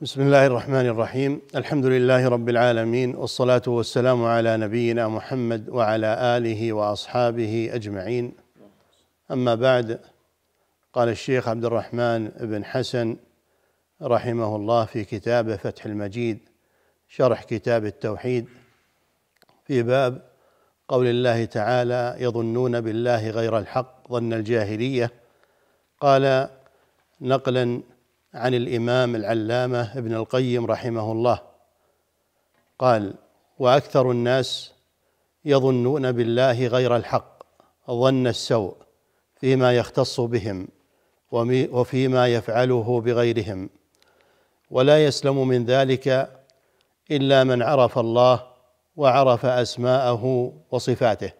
بسم الله الرحمن الرحيم الحمد لله رب العالمين والصلاه والسلام على نبينا محمد وعلى اله واصحابه اجمعين اما بعد قال الشيخ عبد الرحمن بن حسن رحمه الله في كتابه فتح المجيد شرح كتاب التوحيد في باب قول الله تعالى يظنون بالله غير الحق ظن الجاهليه قال نقلا عن الامام العلامه ابن القيم رحمه الله قال واكثر الناس يظنون بالله غير الحق ظن السوء فيما يختص بهم وفيما يفعله بغيرهم ولا يسلم من ذلك الا من عرف الله وعرف اسماءه وصفاته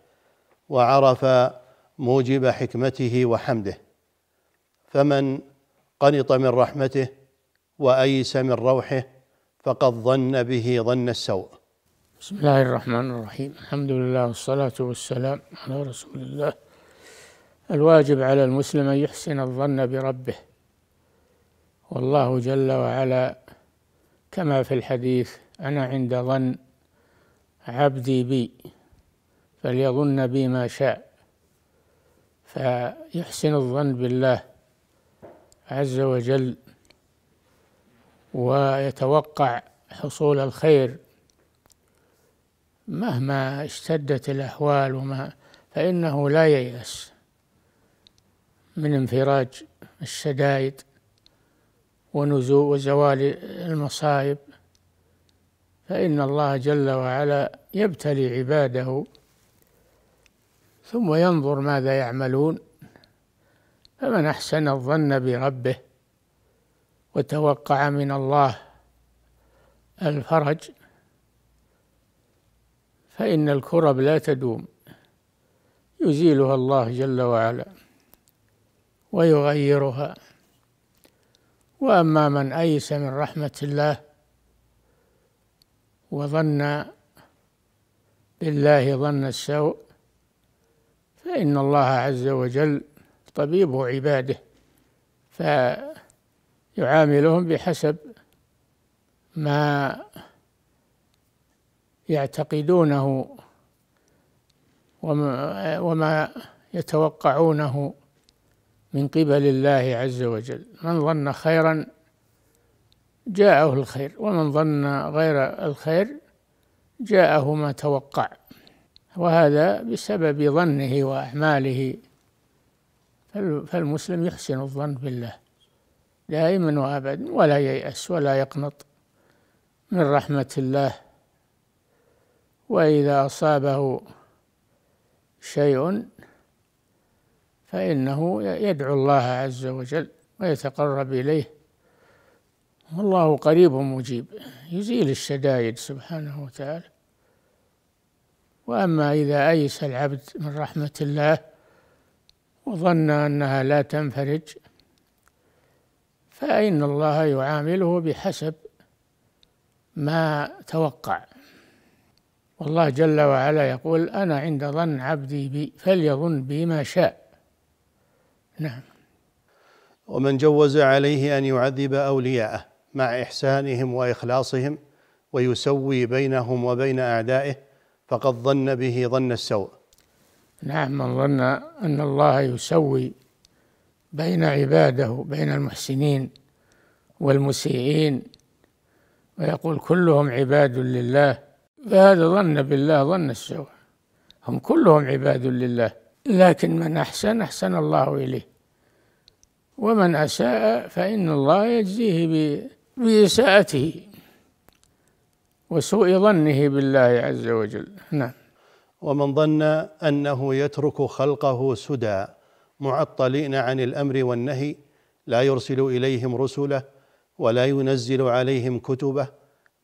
وعرف موجب حكمته وحمده فمن قنط من رحمته وأيس من روحه فقد ظن به ظن السوء بسم الله الرحمن الرحيم الحمد لله والصلاة والسلام على رسول الله الواجب على المسلم أن يحسن الظن بربه والله جل وعلا كما في الحديث أنا عند ظن عبدي بي فليظن بي ما شاء فيحسن الظن بالله عز وجل ويتوقع حصول الخير مهما اشتدت الأحوال وما فإنه لا ييأس من انفراج الشدائد ونزوء وزوال المصائب فإن الله جل وعلا يبتلي عباده ثم ينظر ماذا يعملون فمن أحسن الظن بربه وتوقع من الله الفرج فإن الكرب لا تدوم يزيلها الله جل وعلا ويغيرها واما من ايس من رحمه الله وظن بالله ظن السوء فان الله عز وجل طبيب عباده فيعاملهم بحسب ما يعتقدونه وما, وما يتوقعونه من قبل الله عز وجل من ظن خيرا جاءه الخير ومن ظن غير الخير جاءه ما توقع وهذا بسبب ظنه واعماله فالمسلم يحسن الظن بالله دائما وابدا ولا ييأس ولا يقنط من رحمة الله وإذا أصابه شيء فإنه يدعو الله عز وجل ويتقرب إليه والله قريب مجيب يزيل الشدائد سبحانه وتعالى وأما إذا أيس العبد من رحمة الله وظن أنها لا تنفرج فإن الله يعامله بحسب ما توقع والله جل وعلا يقول أنا عند ظن عبدي بي فليظن بي ما شاء نعم ومن جوز عليه أن يعذب أولياءه مع إحسانهم وإخلاصهم ويسوي بينهم وبين أعدائه فقد ظن به ظن السوء نعم من ظن أن الله يسوي بين عباده بين المحسنين والمسيئين ويقول كلهم عباد لله فهذا ظن بالله ظن السوء هم كلهم عباد لله لكن من أحسن أحسن الله إليه ومن أساء فإن الله يجزيه بإساءته وسوء ظنه بالله عز وجل نعم ومن ظن انه يترك خلقه سدى معطلين عن الامر والنهي لا يرسل اليهم رسله ولا ينزل عليهم كتبه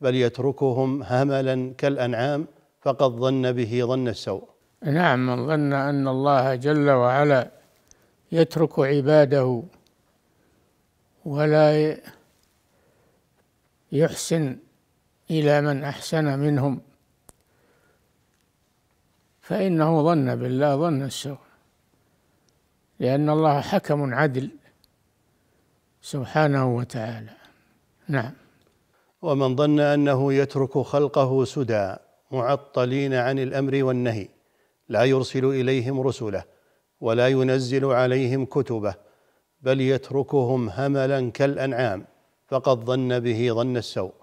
بل يتركهم هملا كالانعام فقد ظن به ظن السوء نعم من ظن ان الله جل وعلا يترك عباده ولا يحسن الى من احسن منهم فإنه ظن بالله ظن السوء لأن الله حكم عدل سبحانه وتعالى نعم ومن ظن أنه يترك خلقه سدى معطلين عن الأمر والنهي لا يرسل إليهم رسله ولا ينزل عليهم كتبه بل يتركهم هملا كالأنعام فقد ظن به ظن السوء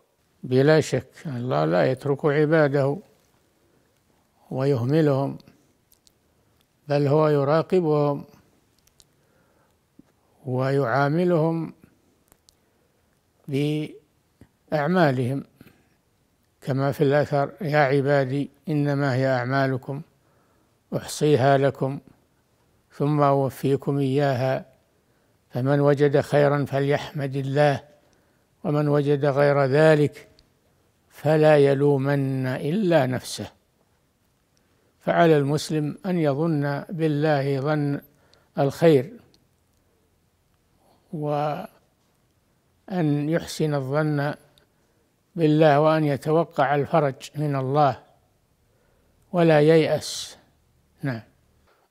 بلا شك الله لا يترك عباده ويهملهم بل هو يراقبهم ويعاملهم بأعمالهم كما في الأثر يا عبادي إنما هي أعمالكم أحصيها لكم ثم أوفيكم إياها فمن وجد خيرا فليحمد الله ومن وجد غير ذلك فلا يلومن إلا نفسه فعلى المسلم أن يظن بالله ظن الخير وأن يحسن الظن بالله وأن يتوقع الفرج من الله ولا ييأس نعم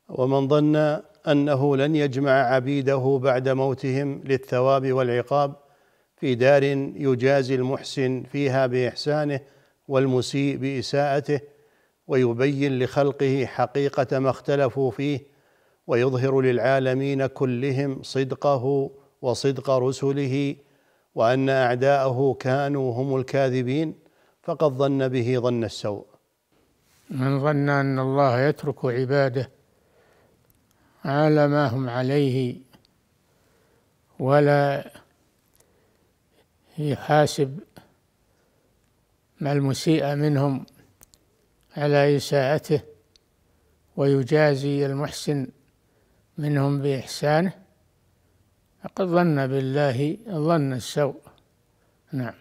ومن ظن أنه لن يجمع عبيده بعد موتهم للثواب والعقاب في دار يجازي المحسن فيها بإحسانه والمسيء بإساءته ويبين لخلقه حقيقه ما اختلفوا فيه ويظهر للعالمين كلهم صدقه وصدق رسله وان اعداءه كانوا هم الكاذبين فقد ظن به ظن السوء من ظن ان الله يترك عباده على ما هم عليه ولا يحاسب ما المسيء منهم على إساءته ويجازي المحسن منهم بإحسانه فقد ظن بالله ظن السوء نعم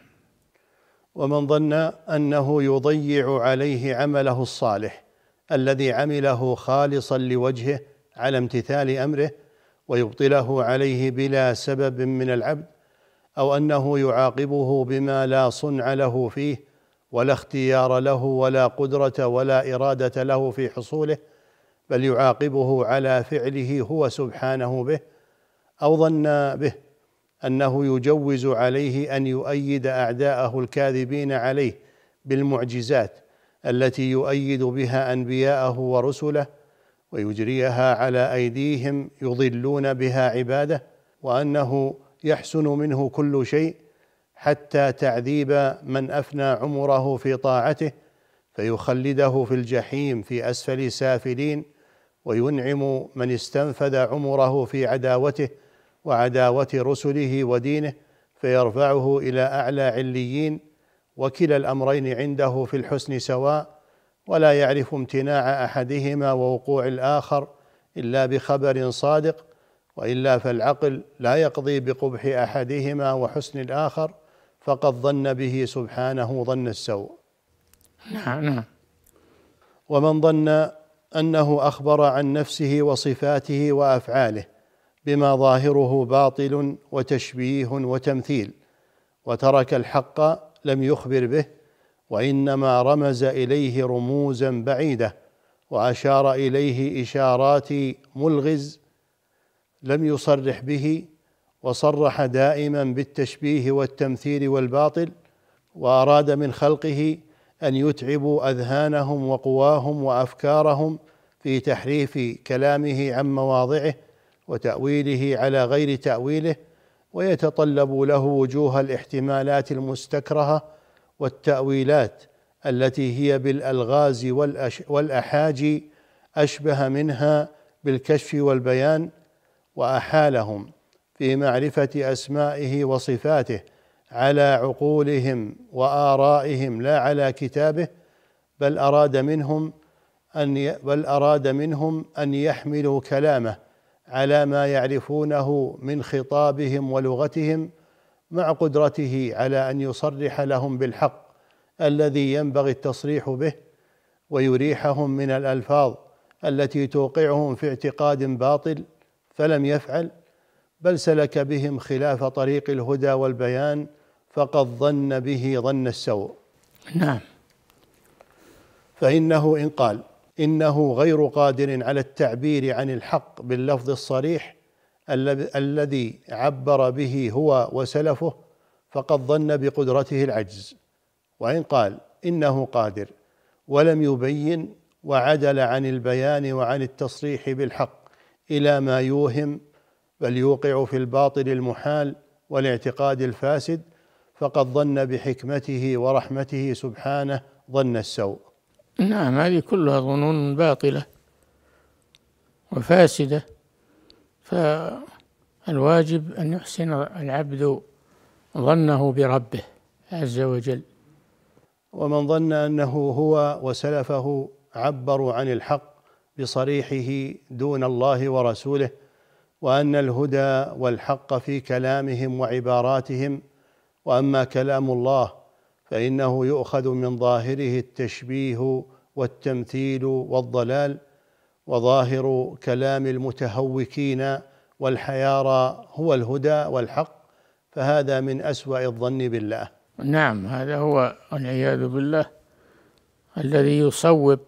ومن ظن أنه يضيع عليه عمله الصالح الذي عمله خالصا لوجهه على امتثال أمره ويبطله عليه بلا سبب من العبد أو أنه يعاقبه بما لا صنع له فيه ولا اختيار له ولا قدره ولا اراده له في حصوله بل يعاقبه على فعله هو سبحانه به او ظن به انه يجوز عليه ان يؤيد اعداءه الكاذبين عليه بالمعجزات التي يؤيد بها انبياءه ورسله ويجريها على ايديهم يضلون بها عباده وانه يحسن منه كل شيء حتى تعذيب من افنى عمره في طاعته فيخلده في الجحيم في اسفل سافلين وينعم من استنفذ عمره في عداوته وعداوه رسله ودينه فيرفعه الى اعلى عليين وكلا الامرين عنده في الحسن سواء ولا يعرف امتناع احدهما ووقوع الاخر الا بخبر صادق والا فالعقل لا يقضي بقبح احدهما وحسن الاخر فقد ظن به سبحانه ظن السوء نعم نعم ومن ظن انه اخبر عن نفسه وصفاته وافعاله بما ظاهره باطل وتشبيه وتمثيل وترك الحق لم يخبر به وانما رمز اليه رموزا بعيده واشار اليه اشارات ملغز لم يصرح به وصرح دائما بالتشبيه والتمثيل والباطل واراد من خلقه ان يتعبوا اذهانهم وقواهم وافكارهم في تحريف كلامه عن مواضعه وتاويله على غير تاويله ويتطلب له وجوه الاحتمالات المستكرهه والتاويلات التي هي بالالغاز والاحاجي اشبه منها بالكشف والبيان واحالهم في معرفه اسمائه وصفاته على عقولهم وارائهم لا على كتابه بل اراد منهم ان بل اراد منهم ان يحملوا كلامه على ما يعرفونه من خطابهم ولغتهم مع قدرته على ان يصرح لهم بالحق الذي ينبغي التصريح به ويريحهم من الالفاظ التي توقعهم في اعتقاد باطل فلم يفعل بل سلك بهم خلاف طريق الهدى والبيان فقد ظن به ظن السوء نعم فانه ان قال انه غير قادر على التعبير عن الحق باللفظ الصريح الذي عبر به هو وسلفه فقد ظن بقدرته العجز وان قال انه قادر ولم يبين وعدل عن البيان وعن التصريح بالحق الى ما يوهم بل يوقع في الباطل المحال والاعتقاد الفاسد فقد ظن بحكمته ورحمته سبحانه ظن السوء نعم هذه كلها ظنون باطله وفاسده فالواجب ان يحسن العبد ظنه بربه عز وجل ومن ظن انه هو وسلفه عبروا عن الحق بصريحه دون الله ورسوله وان الهدى والحق في كلامهم وعباراتهم واما كلام الله فانه يؤخذ من ظاهره التشبيه والتمثيل والضلال وظاهر كلام المتهوكين والحيارى هو الهدى والحق فهذا من اسوا الظن بالله نعم هذا هو والعياذ بالله الذي يصوب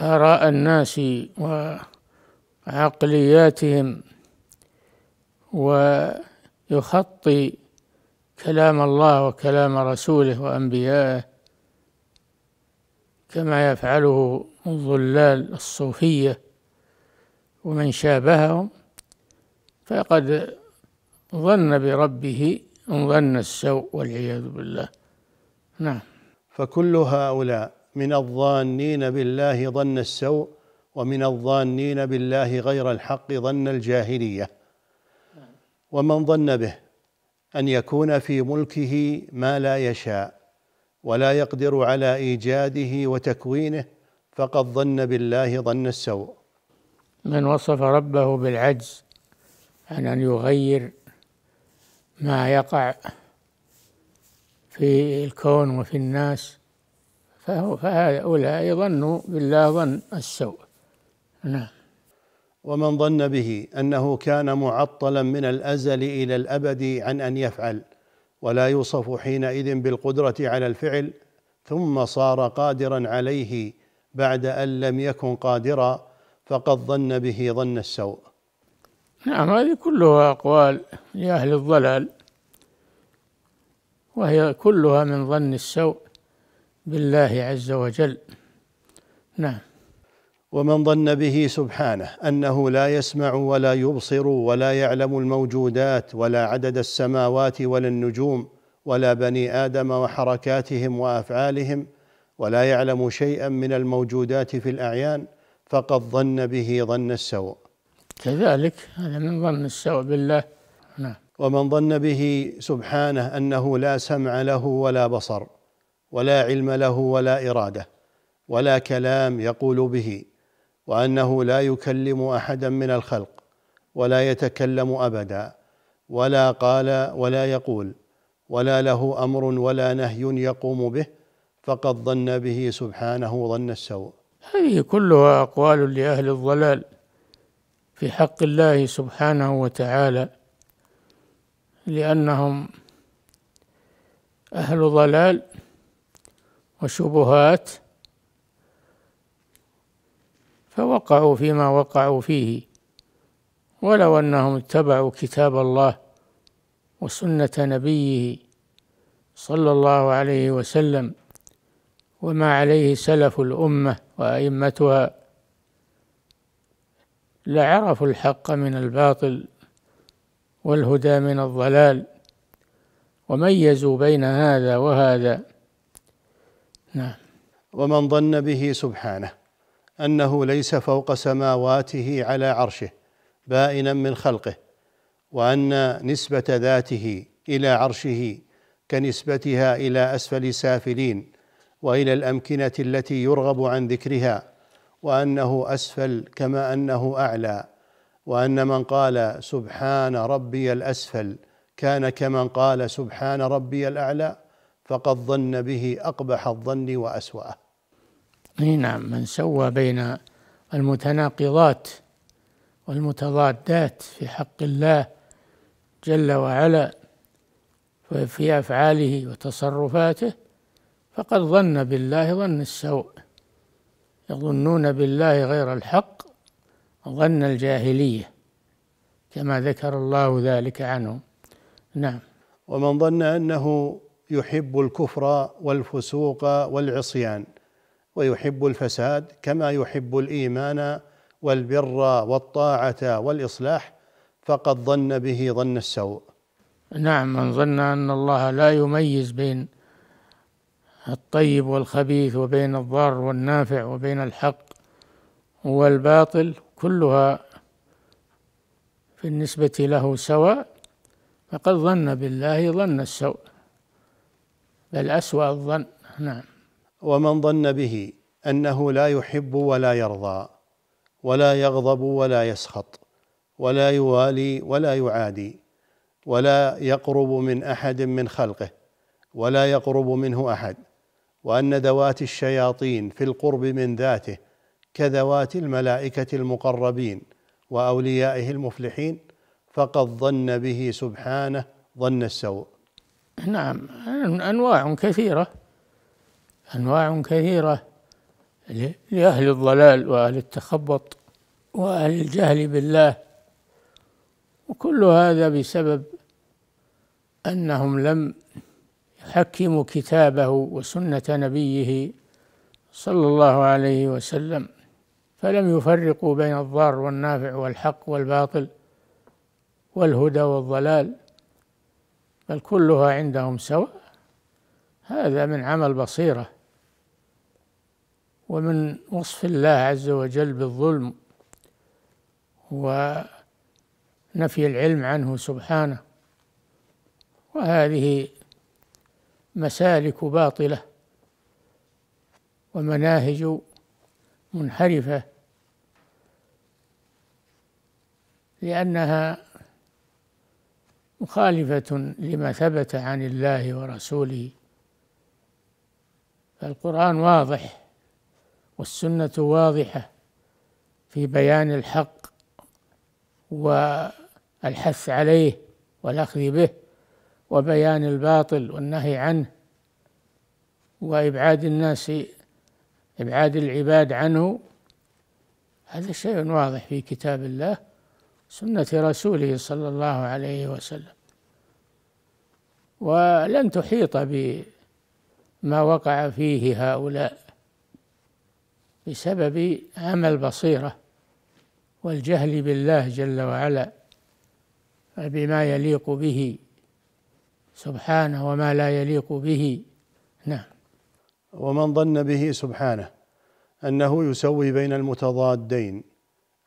اراء الناس و عقلياتهم ويخطي كلام الله وكلام رسوله وأنبيائه كما يفعله الظلال الصوفية ومن شابههم فقد ظن بربه إن ظن السوء والعياذ بالله نعم فكل هؤلاء من الظانين بالله ظن السوء ومن الظانين بالله غير الحق ظن الجاهليه ومن ظن به ان يكون في ملكه ما لا يشاء ولا يقدر على ايجاده وتكوينه فقد ظن بالله ظن السوء من وصف ربه بالعجز عن ان يغير ما يقع في الكون وفي الناس فهؤلاء يظنوا بالله ظن السوء نعم ومن ظن به انه كان معطلا من الازل الى الابد عن ان يفعل ولا يوصف حينئذ بالقدره على الفعل ثم صار قادرا عليه بعد ان لم يكن قادرا فقد ظن به ظن السوء نعم هذه كلها اقوال لاهل الضلال وهي كلها من ظن السوء بالله عز وجل نعم ومن ظن به سبحانه انه لا يسمع ولا يبصر ولا يعلم الموجودات ولا عدد السماوات ولا النجوم ولا بني ادم وحركاتهم وافعالهم ولا يعلم شيئا من الموجودات في الاعيان فقد ظن به ظن السوء كذلك هذا من ظن السوء بالله نعم ومن ظن به سبحانه انه لا سمع له ولا بصر ولا علم له ولا اراده ولا كلام يقول به وانه لا يكلم احدا من الخلق ولا يتكلم ابدا ولا قال ولا يقول ولا له امر ولا نهي يقوم به فقد ظن به سبحانه ظن السوء هذه كلها اقوال لاهل الضلال في حق الله سبحانه وتعالى لانهم اهل ضلال وشبهات فوقعوا فيما وقعوا فيه ولو انهم اتبعوا كتاب الله وسنه نبيه صلى الله عليه وسلم وما عليه سلف الامه وائمتها لعرفوا الحق من الباطل والهدى من الضلال وميزوا بين هذا وهذا نعم ومن ظن به سبحانه انه ليس فوق سماواته على عرشه بائنا من خلقه وان نسبه ذاته الى عرشه كنسبتها الى اسفل سافلين والى الامكنه التي يرغب عن ذكرها وانه اسفل كما انه اعلى وان من قال سبحان ربي الاسفل كان كمن قال سبحان ربي الاعلى فقد ظن به اقبح الظن واسواه اي نعم من سوى بين المتناقضات والمتضادات في حق الله جل وعلا في افعاله وتصرفاته فقد ظن بالله ظن السوء يظنون بالله غير الحق ظن الجاهليه كما ذكر الله ذلك عنهم نعم ومن ظن انه يحب الكفر والفسوق والعصيان ويحب الفساد كما يحب الايمان والبر والطاعه والاصلاح فقد ظن به ظن السوء نعم من ظن ان الله لا يميز بين الطيب والخبيث وبين الضار والنافع وبين الحق والباطل كلها في النسبة له سواء فقد ظن بالله ظن السوء بل اسوا الظن نعم ومن ظن به انه لا يحب ولا يرضى ولا يغضب ولا يسخط ولا يوالي ولا يعادي ولا يقرب من احد من خلقه ولا يقرب منه احد وان ذوات الشياطين في القرب من ذاته كذوات الملائكه المقربين واوليائه المفلحين فقد ظن به سبحانه ظن السوء نعم انواع كثيره أنواع كثيرة لأهل الضلال وأهل التخبط وأهل الجهل بالله وكل هذا بسبب أنهم لم يحكموا كتابه وسنة نبيه صلى الله عليه وسلم فلم يفرقوا بين الضار والنافع والحق والباطل والهدى والضلال بل كلها عندهم سواء هذا من عمل بصيره ومن وصف الله عز وجل بالظلم ونفي العلم عنه سبحانه وهذه مسالك باطله ومناهج منحرفه لانها مخالفه لما ثبت عن الله ورسوله فالقران واضح والسنه واضحه في بيان الحق والحث عليه والاخذ به وبيان الباطل والنهي عنه وابعاد الناس ابعاد العباد عنه هذا شيء واضح في كتاب الله سنه رسوله صلى الله عليه وسلم ولن تحيط بما وقع فيه هؤلاء بسبب عمى البصيرة والجهل بالله جل وعلا بما يليق به سبحانه وما لا يليق به نعم ومن ظن به سبحانه انه يسوي بين المتضادين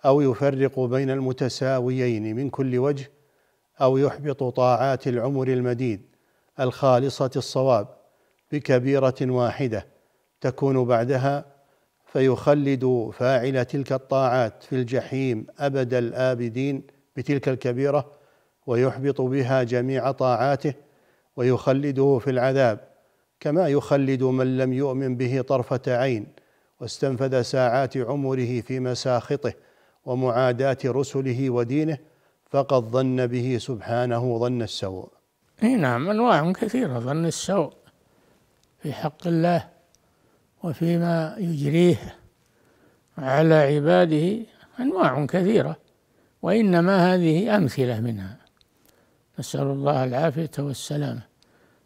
او يفرق بين المتساويين من كل وجه او يحبط طاعات العمر المديد الخالصه الصواب بكبيره واحده تكون بعدها فيخلد فاعل تلك الطاعات في الجحيم ابد الابدين بتلك الكبيره ويحبط بها جميع طاعاته ويخلده في العذاب كما يخلد من لم يؤمن به طرفه عين واستنفذ ساعات عمره في مساخطه ومعاداه رسله ودينه فقد ظن به سبحانه ظن السوء اي نعم انواع كثيره ظن السوء في حق الله وفيما يجريه على عباده أنواع كثيرة وإنما هذه أمثلة منها نسأل الله العافية والسلامة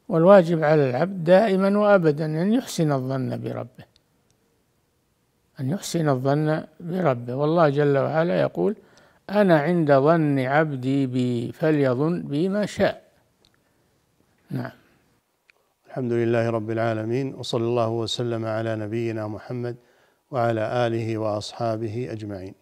والواجب على العبد دائما وأبدا أن يحسن الظن بربه أن يحسن الظن بربه والله جل وعلا يقول أنا عند ظن عبدي بي فليظن بي ما شاء نعم الحمد لله رب العالمين وصلى الله وسلم على نبينا محمد وعلى اله واصحابه اجمعين